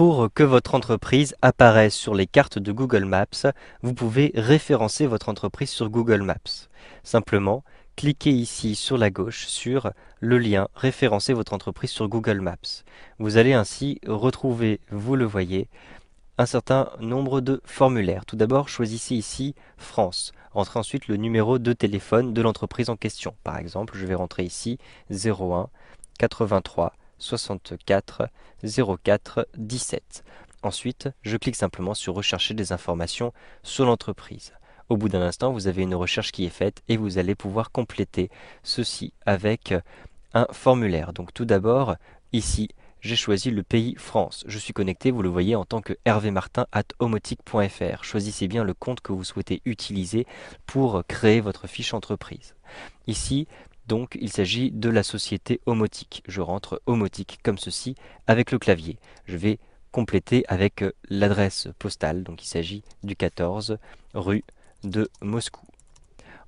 Pour que votre entreprise apparaisse sur les cartes de Google Maps, vous pouvez référencer votre entreprise sur Google Maps. Simplement, cliquez ici sur la gauche sur le lien Référencer votre entreprise sur Google Maps. Vous allez ainsi retrouver, vous le voyez, un certain nombre de formulaires. Tout d'abord, choisissez ici France. Rentrez ensuite le numéro de téléphone de l'entreprise en question. Par exemple, je vais rentrer ici 01 83 64 04 17. Ensuite, je clique simplement sur Rechercher des informations sur l'entreprise. Au bout d'un instant, vous avez une recherche qui est faite et vous allez pouvoir compléter ceci avec un formulaire. Donc tout d'abord, ici, j'ai choisi le pays France. Je suis connecté, vous le voyez, en tant que Hervé Martin at homotique.fr. Choisissez bien le compte que vous souhaitez utiliser pour créer votre fiche entreprise. Ici, donc il s'agit de la société homotique. Je rentre homotique comme ceci avec le clavier. Je vais compléter avec euh, l'adresse postale. Donc il s'agit du 14 rue de Moscou.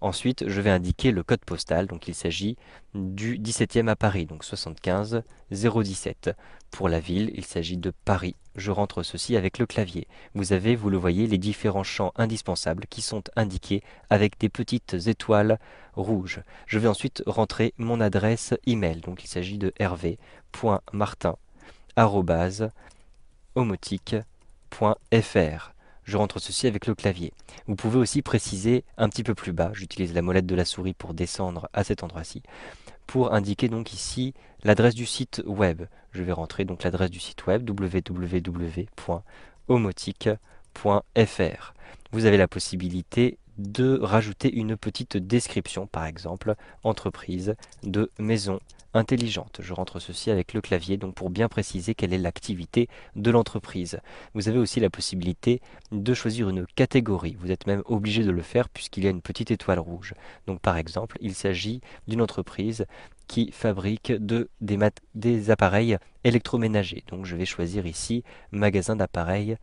Ensuite, je vais indiquer le code postal, donc il s'agit du 17e à Paris, donc 75 017. Pour la ville, il s'agit de Paris. Je rentre ceci avec le clavier. Vous avez, vous le voyez, les différents champs indispensables qui sont indiqués avec des petites étoiles rouges. Je vais ensuite rentrer mon adresse email, donc il s'agit de hervé.martin.homotique.fr je rentre ceci avec le clavier. Vous pouvez aussi préciser un petit peu plus bas, j'utilise la molette de la souris pour descendre à cet endroit-ci, pour indiquer donc ici l'adresse du site web. Je vais rentrer donc l'adresse du site web www.homotic.fr. Vous avez la possibilité de rajouter une petite description, par exemple, entreprise de maison intelligente. Je rentre ceci avec le clavier, donc pour bien préciser quelle est l'activité de l'entreprise. Vous avez aussi la possibilité de choisir une catégorie. Vous êtes même obligé de le faire puisqu'il y a une petite étoile rouge. Donc par exemple, il s'agit d'une entreprise qui fabrique des, appareils électroménagers. Donc je vais choisir ici magasin d'appareils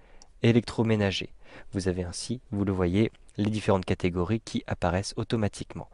électroménager. Vous avez ainsi, vous le voyez, les différentes catégories qui apparaissent automatiquement.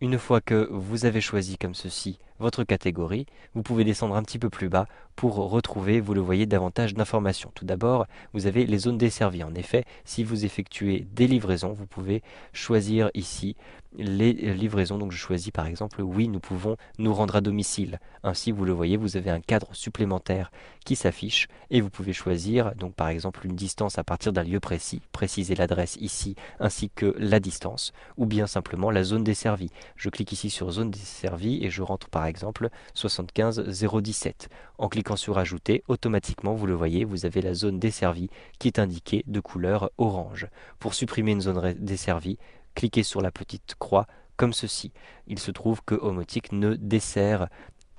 Une fois que vous avez choisi comme ceci votre catégorie, vous pouvez descendre un petit peu plus bas pour retrouver, vous le voyez, davantage d'informations. Tout d'abord, vous avez les zones desservies. En effet, si vous effectuez des livraisons, vous pouvez choisir ici les euh, livraisons. Donc je choisis par exemple oui, nous pouvons nous rendre à domicile. Ainsi, vous le voyez, vous avez un cadre supplémentaire qui s'affiche et vous pouvez choisir donc par exemple une distance à partir d'un lieu précis, préciser l'adresse ici ainsi que la distance ou bien simplement la zone desservie. Je clique ici sur zone desservie et je rentre par exemple 75 017. En cliquant sur ajouter, automatiquement vous le voyez, vous avez la zone desservie qui est indiquée de couleur orange. Pour supprimer une zone desservie, cliquez sur la petite croix comme ceci. Il se trouve que Homotic ne dessert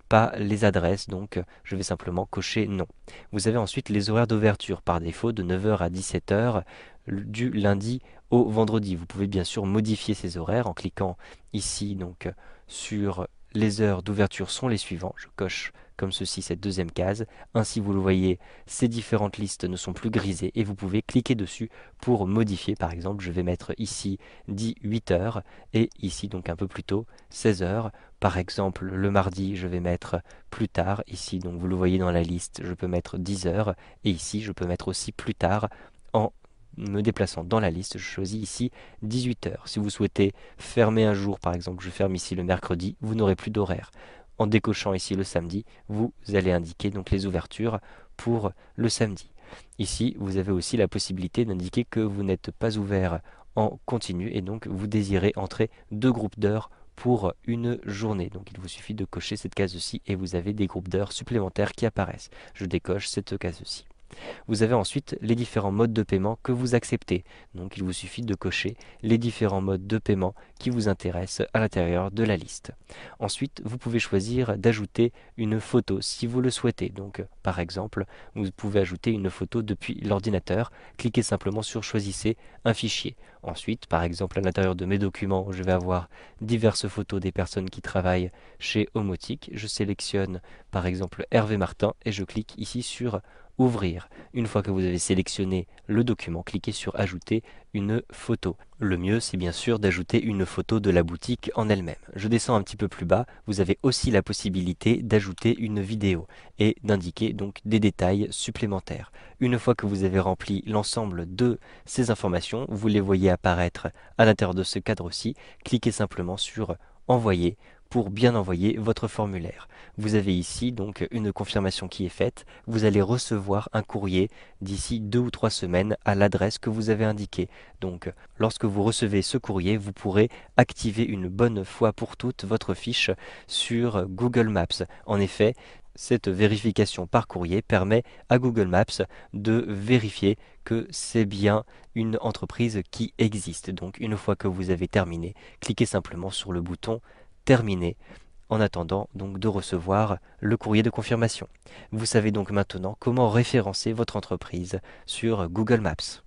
pas les adresses, donc je vais simplement cocher non. Vous avez ensuite les horaires d'ouverture par défaut de 9h à 17h du lundi au vendredi. Vous pouvez bien sûr modifier ces horaires en cliquant ici donc sur les heures d'ouverture sont les suivants. Je coche comme ceci, cette deuxième case. Ainsi, vous le voyez, ces différentes listes ne sont plus grisées et vous pouvez cliquer dessus pour modifier. Par exemple, je vais mettre ici 18 heures et ici donc un peu plus tôt 16 heures. Par exemple, le mardi, je vais mettre plus tard. Ici, donc vous le voyez dans la liste, je peux mettre 10 heures et ici, je peux mettre aussi plus tard en me déplaçant dans la liste, je choisis ici 18h. Si vous souhaitez fermer un jour, par exemple, je ferme ici le mercredi, vous n'aurez plus d'horaire en décochant ici le samedi, vous allez indiquer donc les ouvertures pour le samedi. Ici, vous avez aussi la possibilité d'indiquer que vous n'êtes pas ouvert en continu et donc vous désirez entrer deux groupes d'heures pour une journée. Donc il vous suffit de cocher cette case-ci et vous avez des groupes d'heures supplémentaires qui apparaissent. Je décoche cette case-ci. Vous avez ensuite les différents modes de paiement que vous acceptez. Donc il vous suffit de cocher les différents modes de paiement qui vous intéressent à l'intérieur de la liste. Ensuite, vous pouvez choisir d'ajouter une photo si vous le souhaitez. Donc par exemple, vous pouvez ajouter une photo depuis l'ordinateur. Cliquez simplement sur choisissez un fichier. Ensuite, par exemple, à l'intérieur de mes documents, je vais avoir diverses photos des personnes qui travaillent chez Homotic. Je sélectionne par exemple Hervé Martin et je clique ici sur Ouvrir. Une fois que vous avez sélectionné le document, cliquez sur Ajouter une photo. Le mieux, c'est bien sûr d'ajouter une photo de la boutique en elle-même. Je descends un petit peu plus bas, vous avez aussi la possibilité d'ajouter une vidéo et d'indiquer donc des détails supplémentaires. Une fois que vous avez rempli l'ensemble de ces informations, vous les voyez apparaître à l'intérieur de ce cadre-ci, cliquez simplement sur Envoyer pour bien envoyer votre formulaire. Vous avez ici donc une confirmation qui est faite. Vous allez recevoir un courrier d'ici deux ou trois semaines à l'adresse que vous avez indiquée. Donc lorsque vous recevez ce courrier, vous pourrez activer une bonne fois pour toutes votre fiche sur Google Maps. En effet, cette vérification par courrier permet à Google Maps de vérifier que c'est bien une entreprise qui existe. Donc une fois que vous avez terminé, cliquez simplement sur le bouton Terminé, en attendant donc de recevoir le courrier de confirmation. Vous savez donc maintenant comment référencer votre entreprise sur Google Maps.